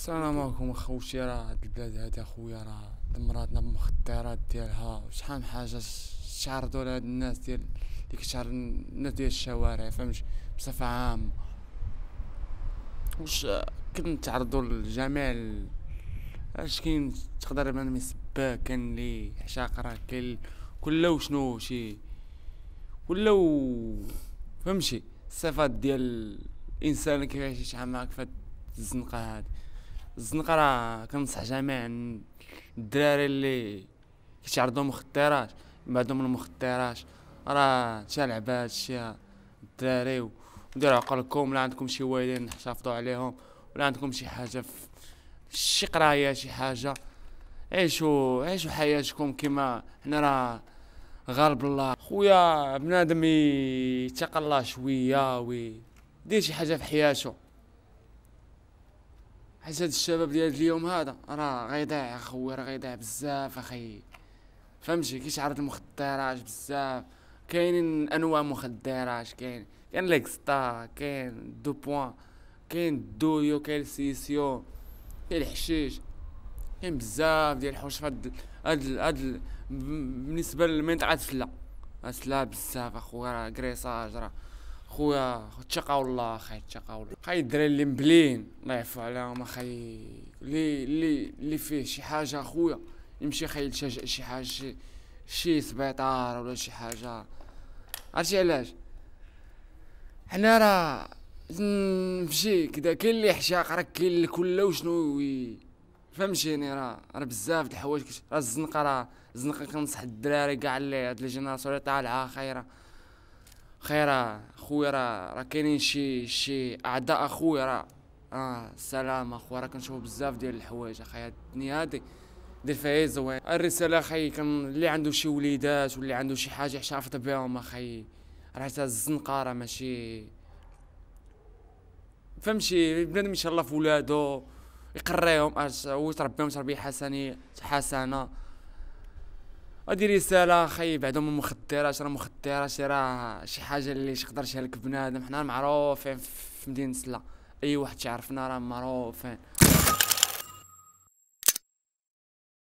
السلام عليكم اخوتي راه هاد البلاد هادي اخويا راه دمراتنا بالمخدرات ديالها شحال من حاجه شاردوا لهاد الناس ديال اللي كتشعر الناس ديال الشوارع فهمت بصفه عامه واش كنت تعرضوا لجميع اش كاين تقدر من سباك كان لي عشاق راه كل كل وشنو شي و فهمتي الصفات ديال الانسان كيفاش يتعامل معاك في الزنقه هادي الزنقه راه كنصح جميع الدراري اللي كيتعرضوا مخدرات بعدهم المخدرات راه تلعب هادشي الدراري وديروا عقلكم لا عندكم شي والدين حتافضو عليهم ولا عندكم شي حاجه في شي قرايه شي حاجه عيشوا عيشوا حياتكم كما حنا راه غالب الله خويا بنادم يتقى الله شويه وي دير شي حاجه في حياته حيت هاد الشباب ديال اليوم هذا راه غيضيع اخويا راه غيضيع بزاف اخي فهمتي كيش عرض المخدرات بزاف كاينين انواع مخدرات كاين كاين ليكستا كاين دو بوان كاين دويو كاين سيسيو كاين الحشيش كاين بزاف ديال الحوش في هاد هاد هاد بالنسبه لمنطقه سلا سلا بزاف اخويا راه كريساج راه خويا تقاو الله خاي تقاو الله خاي الدراري اللي مبلين الله يعفو عليهم اخي اللي اللي اللي فيه شي حاجه خويا يمشي خاي شي حاجه شي, شي سبيطار ولا شي حاجه عرفتي علاش حنا راه نمشي كدا كاين اللي حشاق راه كاين اللي كله وشنو فهمتيني راه راه بزاف د الحوايج راه الزنقه راه الزنقه كنصح الدراري كاع اللي هاد لي اللي طالعه خيره خيره اخويا راه راه كاينين شي شي اعداء اخويا راه اه سلام اخويا راه كنشوف بزاف ديال الحوايج اخي هاد الدنيا هادي دير فيها زوين الرساله اخي كان اللي عنده شي وليدات واللي عنده شي حاجه حشافط بهم اخي راه حتى الزنقه راه ماشي فهمتي بنادم ان شاء الله في ولادو يقريهم واش تربيهم تربيه حسنيه حسنه هادي رساله خي بعدهم المخدرات راه مخدرات راه شي حاجه اللي تقدر تشهلك بنادم حنا معروفين في مدينه سلا اي واحد يعرفنا راه معروفين